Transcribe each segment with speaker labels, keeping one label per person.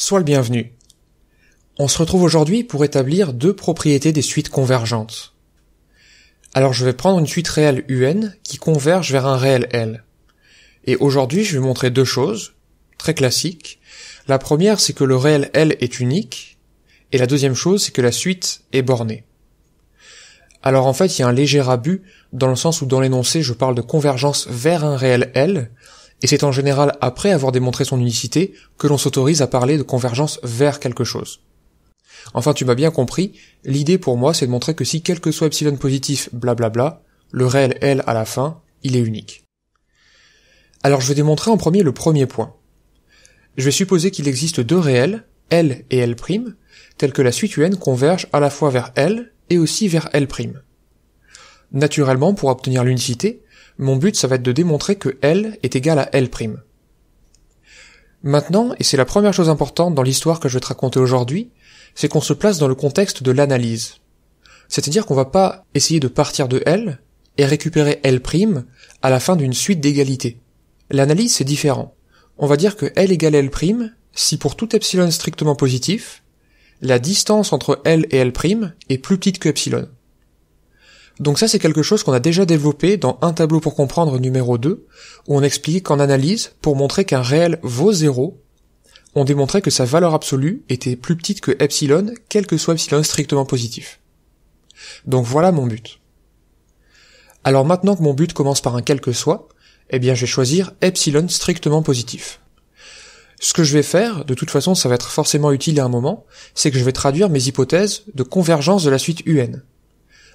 Speaker 1: Sois le bienvenu. On se retrouve aujourd'hui pour établir deux propriétés des suites convergentes. Alors je vais prendre une suite réelle UN qui converge vers un réel L. Et aujourd'hui je vais montrer deux choses, très classiques. La première c'est que le réel L est unique, et la deuxième chose c'est que la suite est bornée. Alors en fait il y a un léger abus dans le sens où dans l'énoncé je parle de convergence vers un réel L, et c'est en général après avoir démontré son unicité que l'on s'autorise à parler de convergence vers quelque chose. Enfin, tu m'as bien compris, l'idée pour moi c'est de montrer que si quel que soit epsilon positif, blablabla, bla bla, le réel L à la fin, il est unique. Alors je vais démontrer en premier le premier point. Je vais supposer qu'il existe deux réels, L et L', tels que la suite UN converge à la fois vers L et aussi vers L'. Naturellement, pour obtenir l'unicité, mon but, ça va être de démontrer que L est égal à L'. Maintenant, et c'est la première chose importante dans l'histoire que je vais te raconter aujourd'hui, c'est qu'on se place dans le contexte de l'analyse. C'est-à-dire qu'on va pas essayer de partir de L et récupérer L' à la fin d'une suite d'égalités. L'analyse, c'est différent. On va dire que L égale L' si pour tout epsilon strictement positif, la distance entre L et L' est plus petite que epsilon. Donc ça, c'est quelque chose qu'on a déjà développé dans Un tableau pour comprendre numéro 2, où on explique qu'en analyse, pour montrer qu'un réel vaut 0, on démontrait que sa valeur absolue était plus petite que epsilon, quel que soit epsilon strictement positif. Donc voilà mon but. Alors maintenant que mon but commence par un quel que soit, eh bien je vais choisir epsilon strictement positif. Ce que je vais faire, de toute façon ça va être forcément utile à un moment, c'est que je vais traduire mes hypothèses de convergence de la suite UN.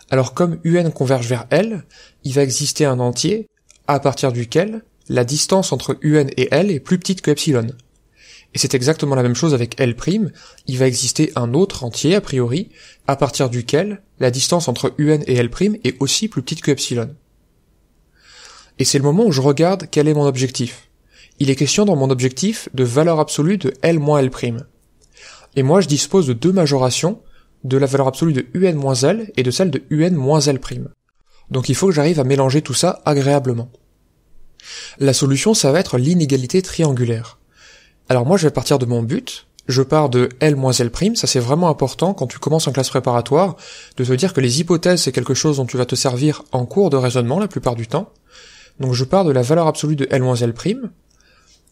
Speaker 1: Alors comme UN converge vers L, il va exister un entier à partir duquel la distance entre UN et L est plus petite que epsilon. Et c'est exactement la même chose avec L', il va exister un autre entier a priori à partir duquel la distance entre UN et L' est aussi plus petite que epsilon. Et c'est le moment où je regarde quel est mon objectif. Il est question dans mon objectif de valeur absolue de L-L'. Et moi je dispose de deux majorations de la valeur absolue de un-l et de celle de un-l'. Donc il faut que j'arrive à mélanger tout ça agréablement. La solution, ça va être l'inégalité triangulaire. Alors moi, je vais partir de mon but. Je pars de L L Ça, c'est vraiment important quand tu commences en classe préparatoire de te dire que les hypothèses, c'est quelque chose dont tu vas te servir en cours de raisonnement la plupart du temps. Donc je pars de la valeur absolue de L L prime.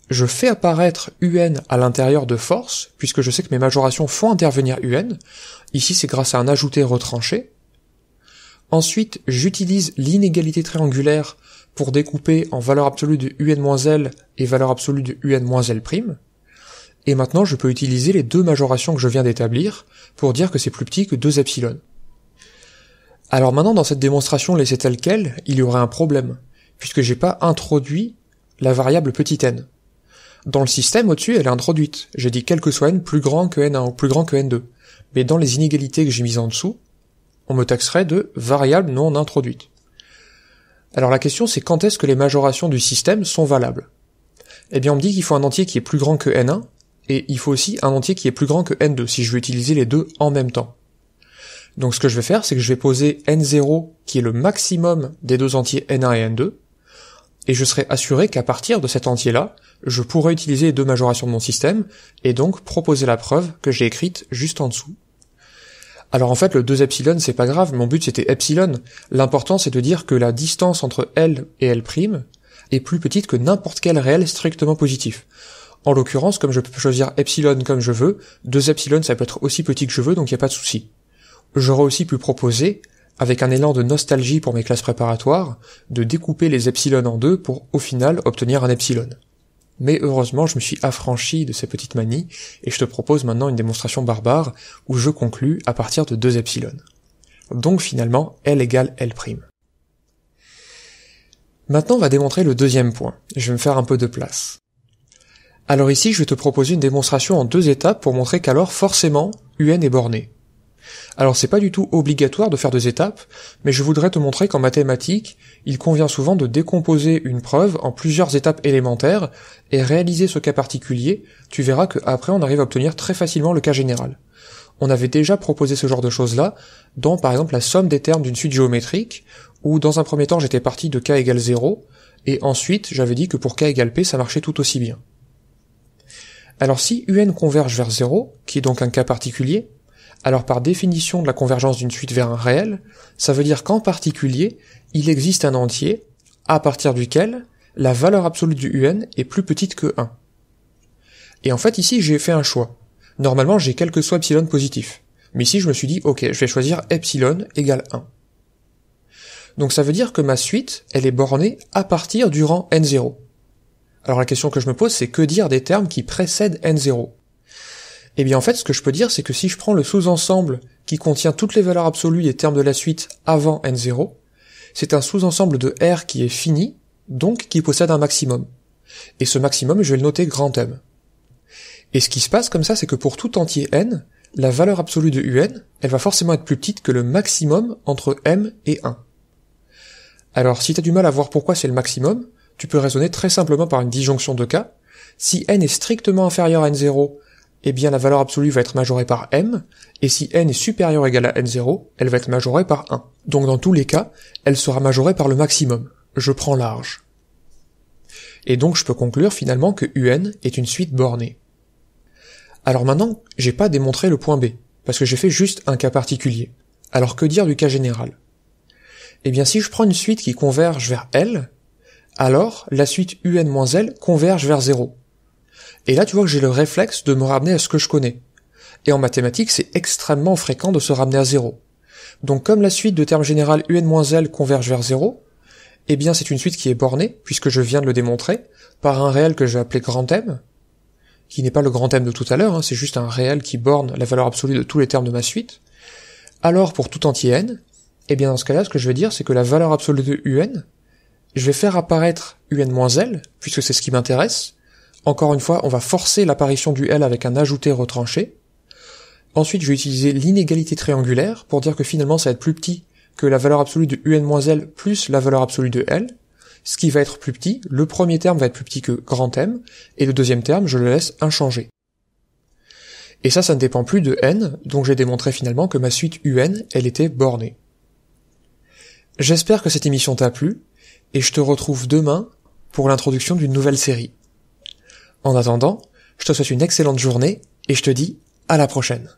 Speaker 1: Je fais apparaître UN à l'intérieur de force, puisque je sais que mes majorations font intervenir UN. Ici, c'est grâce à un ajouté retranché. Ensuite, j'utilise l'inégalité triangulaire pour découper en valeur absolue de un-l et valeur absolue de un-l'. Et maintenant, je peux utiliser les deux majorations que je viens d'établir pour dire que c'est plus petit que 2 epsilon. Alors maintenant, dans cette démonstration laissée telle qu'elle, il y aurait un problème, puisque j'ai pas introduit la variable petit n. Dans le système, au-dessus, elle est introduite. J'ai dit quel que soit n plus grand que n1 ou plus grand que n2 mais dans les inégalités que j'ai mises en dessous, on me taxerait de variables non introduites. Alors la question c'est quand est-ce que les majorations du système sont valables Eh bien on me dit qu'il faut un entier qui est plus grand que n1, et il faut aussi un entier qui est plus grand que n2 si je veux utiliser les deux en même temps. Donc ce que je vais faire, c'est que je vais poser n0 qui est le maximum des deux entiers n1 et n2, et je serai assuré qu'à partir de cet entier-là, je pourrai utiliser les deux majorations de mon système, et donc proposer la preuve que j'ai écrite juste en dessous. Alors en fait, le 2 epsilon, c'est pas grave, mon but c'était epsilon. L'important c'est de dire que la distance entre L et L' est plus petite que n'importe quel réel strictement positif. En l'occurrence, comme je peux choisir epsilon comme je veux, 2 epsilon ça peut être aussi petit que je veux, donc il n'y a pas de souci. J'aurais aussi pu proposer, avec un élan de nostalgie pour mes classes préparatoires, de découper les epsilon en deux pour au final obtenir un epsilon mais heureusement je me suis affranchi de ces petites manies, et je te propose maintenant une démonstration barbare où je conclus à partir de 2 epsilon. Donc finalement, L égale L'. Maintenant, on va démontrer le deuxième point. Je vais me faire un peu de place. Alors ici, je vais te proposer une démonstration en deux étapes pour montrer qu'alors, forcément, UN est borné. Alors c'est pas du tout obligatoire de faire deux étapes, mais je voudrais te montrer qu'en mathématiques, il convient souvent de décomposer une preuve en plusieurs étapes élémentaires et réaliser ce cas particulier, tu verras que après on arrive à obtenir très facilement le cas général. On avait déjà proposé ce genre de choses-là dans par exemple la somme des termes d'une suite géométrique, où dans un premier temps j'étais parti de k égale 0, et ensuite j'avais dit que pour k égale p ça marchait tout aussi bien. Alors si un converge vers 0, qui est donc un cas particulier, alors par définition de la convergence d'une suite vers un réel, ça veut dire qu'en particulier, il existe un entier à partir duquel la valeur absolue du un est plus petite que 1. Et en fait ici j'ai fait un choix. Normalement j'ai quelque que soit epsilon positif. Mais ici je me suis dit ok je vais choisir epsilon égale 1. Donc ça veut dire que ma suite, elle est bornée à partir du rang n0. Alors la question que je me pose, c'est que dire des termes qui précèdent n0 eh bien en fait, ce que je peux dire, c'est que si je prends le sous-ensemble qui contient toutes les valeurs absolues des termes de la suite avant n0, c'est un sous-ensemble de R qui est fini, donc qui possède un maximum. Et ce maximum, je vais le noter grand M. Et ce qui se passe comme ça, c'est que pour tout entier n, la valeur absolue de un, elle va forcément être plus petite que le maximum entre m et 1. Alors si tu as du mal à voir pourquoi c'est le maximum, tu peux raisonner très simplement par une disjonction de cas. Si n est strictement inférieur à n0, eh bien la valeur absolue va être majorée par m, et si n est supérieur ou égal à n0, elle va être majorée par 1. Donc dans tous les cas, elle sera majorée par le maximum. Je prends large. Et donc je peux conclure finalement que un est une suite bornée. Alors maintenant, j'ai pas démontré le point B, parce que j'ai fait juste un cas particulier. Alors que dire du cas général Eh bien si je prends une suite qui converge vers L, alors la suite un-L converge vers 0, et là, tu vois que j'ai le réflexe de me ramener à ce que je connais. Et en mathématiques, c'est extrêmement fréquent de se ramener à 0. Donc comme la suite de termes général un-l converge vers 0, eh bien c'est une suite qui est bornée, puisque je viens de le démontrer, par un réel que je vais appeler grand M, qui n'est pas le grand M de tout à l'heure, hein, c'est juste un réel qui borne la valeur absolue de tous les termes de ma suite. Alors pour tout entier n, eh bien dans ce cas-là, ce que je vais dire, c'est que la valeur absolue de un, je vais faire apparaître un-l, puisque c'est ce qui m'intéresse, encore une fois, on va forcer l'apparition du L avec un ajouté retranché. Ensuite, je vais utiliser l'inégalité triangulaire pour dire que finalement ça va être plus petit que la valeur absolue de un-l plus la valeur absolue de L, ce qui va être plus petit. Le premier terme va être plus petit que grand M, et le deuxième terme, je le laisse inchangé. Et ça, ça ne dépend plus de n, donc j'ai démontré finalement que ma suite un, elle était bornée. J'espère que cette émission t'a plu, et je te retrouve demain pour l'introduction d'une nouvelle série. En attendant, je te souhaite une excellente journée et je te dis à la prochaine.